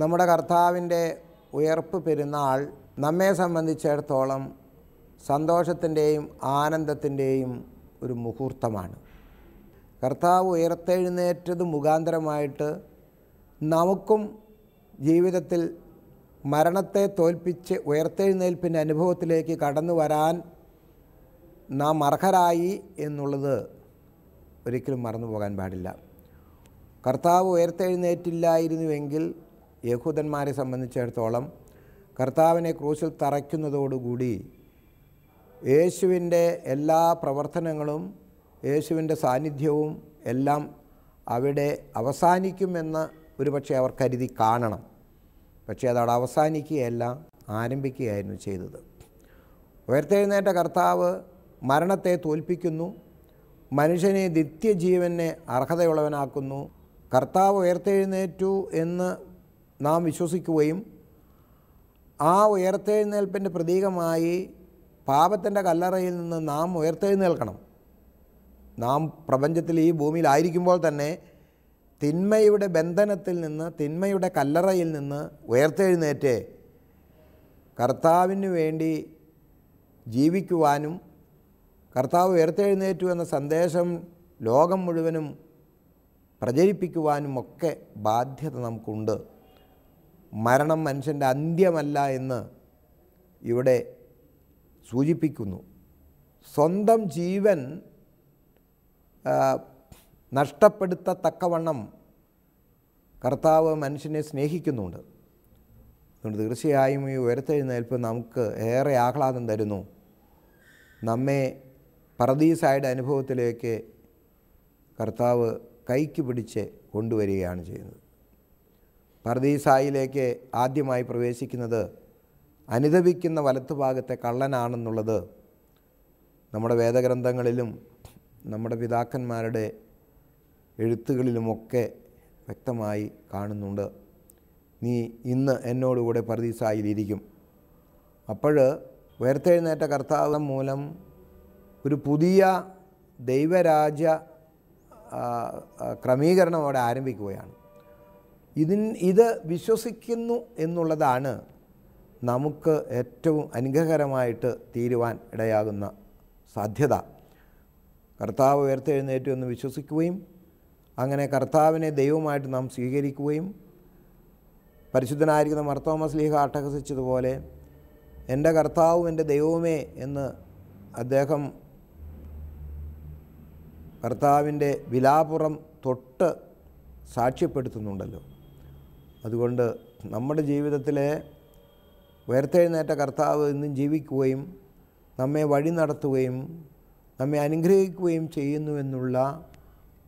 നമ്മുടെ കർത്താവിൻ്റെ ഉയർപ്പ് പെരുന്നാൾ നമ്മെ സംബന്ധിച്ചിടത്തോളം സന്തോഷത്തിൻ്റെയും ആനന്ദത്തിൻ്റെയും ഒരു മുഹൂർത്തമാണ് കർത്താവ് ഉയർത്തെഴുന്നേറ്റത് മുഖാന്തരമായിട്ട് നമുക്കും ജീവിതത്തിൽ മരണത്തെ തോൽപ്പിച്ച് ഉയർത്തെഴുന്നേൽപ്പിൻ്റെ അനുഭവത്തിലേക്ക് കടന്നു വരാൻ നാം അർഹരായി എന്നുള്ളത് ഒരിക്കലും മറന്നു പോകാൻ പാടില്ല കർത്താവ് ഉയർത്തെഴുന്നേറ്റില്ലായിരുന്നുവെങ്കിൽ യഹൂദന്മാരെ സംബന്ധിച്ചിടത്തോളം കർത്താവിനെ ക്രൂശിൽ തറയ്ക്കുന്നതോടുകൂടി യേശുവിൻ്റെ എല്ലാ പ്രവർത്തനങ്ങളും യേശുവിൻ്റെ സാന്നിധ്യവും എല്ലാം അവിടെ അവസാനിക്കുമെന്ന് ഒരുപക്ഷെ അവർ കരുതി കാണണം പക്ഷേ അതവിടെ അവസാനിക്കുകയല്ല ആരംഭിക്കുകയായിരുന്നു ചെയ്തത് ഉയർത്തെഴുന്നേറ്റ കർത്താവ് മരണത്തെ തോൽപ്പിക്കുന്നു മനുഷ്യനെ നിത്യജീവനെ അർഹതയുള്ളവനാക്കുന്നു കർത്താവ് ഉയർത്തെഴുന്നേറ്റു എന്ന് നാം വിശ്വസിക്കുകയും ആ ഉയർത്തെഴുന്നേൽപ്പിൻ്റെ പ്രതീകമായി പാപത്തിൻ്റെ കല്ലറയിൽ നിന്ന് നാം ഉയർത്തെഴുന്നേൽക്കണം നാം പ്രപഞ്ചത്തിൽ ഈ ഭൂമിയിലായിരിക്കുമ്പോൾ തന്നെ തിന്മയുടെ ബന്ധനത്തിൽ നിന്ന് തിന്മയുടെ കല്ലറയിൽ നിന്ന് ഉയർത്തെഴുന്നേറ്റ് കർത്താവിന് വേണ്ടി ജീവിക്കുവാനും കർത്താവ് ഉയർത്തെഴുന്നേറ്റു എന്ന സന്ദേശം ലോകം മുഴുവനും പ്രചരിപ്പിക്കുവാനും ഒക്കെ ബാധ്യത നമുക്കുണ്ട് മരണം മനുഷ്യൻ്റെ അന്ത്യമല്ല എന്ന് ഇവിടെ സൂചിപ്പിക്കുന്നു സ്വന്തം ജീവൻ നഷ്ടപ്പെടുത്തത്തക്കവണ്ണം കർത്താവ് മനുഷ്യനെ സ്നേഹിക്കുന്നുണ്ട് അതുകൊണ്ട് തീർച്ചയായും ഈ ഉയർത്തെഴുന്നേൽപ്പ് നമുക്ക് ഏറെ ആഹ്ലാദം തരുന്നു നമ്മെ പറദീസായുടെ അനുഭവത്തിലേക്ക് കർത്താവ് കൈക്ക് പിടിച്ച് കൊണ്ടുവരികയാണ് ചെയ്യുന്നത് പർദീസായിലേക്ക് ആദ്യമായി പ്രവേശിക്കുന്നത് അനുദപിക്കുന്ന വലത്തുഭാഗത്തെ കള്ളനാണെന്നുള്ളത് നമ്മുടെ വേദഗ്രന്ഥങ്ങളിലും നമ്മുടെ പിതാക്കന്മാരുടെ എഴുത്തുകളിലുമൊക്കെ വ്യക്തമായി കാണുന്നുണ്ട് നീ ഇന്ന് എന്നോടുകൂടെ പർദീസായിലിരിക്കും അപ്പോൾ ഉയർത്തെഴുന്നേറ്റ കർത്താവ് മൂലം ഒരു പുതിയ ദൈവരാജ്യ ക്രമീകരണം അവിടെ ആരംഭിക്കുകയാണ് ഇതിന് ഇത് വിശ്വസിക്കുന്നു എന്നുള്ളതാണ് നമുക്ക് ഏറ്റവും അനുഗ്രഹകരമായിട്ട് തീരുവാൻ ഇടയാകുന്ന സാധ്യത കർത്താവ് ഉയർത്തെഴുന്നേറ്റു എന്ന് വിശ്വസിക്കുകയും അങ്ങനെ കർത്താവിനെ ദൈവമായിട്ട് നാം സ്വീകരിക്കുകയും പരിശുദ്ധനായിരിക്കുന്ന മർത്തോമസ് ലീഹ അട്ടഹസിച്ചതുപോലെ എൻ്റെ കർത്താവും എൻ്റെ ദൈവമേ എന്ന് അദ്ദേഹം കർത്താവിൻ്റെ വിലാപുറം തൊട്ട് സാക്ഷ്യപ്പെടുത്തുന്നുണ്ടല്ലോ അതുകൊണ്ട് നമ്മുടെ ജീവിതത്തിലെ ഉയർത്തെഴുന്നേറ്റ കർത്താവ് ഇന്നും ജീവിക്കുകയും നമ്മെ വഴി നടത്തുകയും നമ്മെ അനുഗ്രഹിക്കുകയും ചെയ്യുന്നുവെന്നുള്ള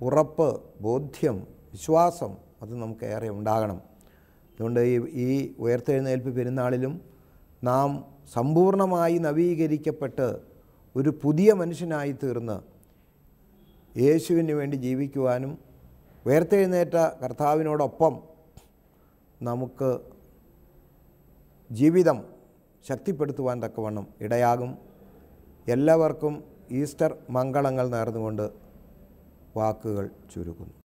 ഉറപ്പ് ബോധ്യം വിശ്വാസം അത് നമുക്ക് ഏറെ ഉണ്ടാകണം അതുകൊണ്ട് ഈ ഈ ഉയർത്തെഴുന്നേൽപ്പ് പെരുന്നാളിലും നാം സമ്പൂർണമായി നവീകരിക്കപ്പെട്ട് ഒരു പുതിയ മനുഷ്യനായി തീർന്ന് യേശുവിന് വേണ്ടി ജീവിക്കുവാനും ഉയർത്തെഴുന്നേറ്റ കർത്താവിനോടൊപ്പം നമുക്ക് ജീവിതം ശക്തിപ്പെടുത്തുവാൻ തക്കവണ്ണം ഇടയാകും എല്ലാവർക്കും ഈസ്റ്റർ മംഗളങ്ങൾ നേർന്നുകൊണ്ട് വാക്കുകൾ ചുരുക്കുന്നു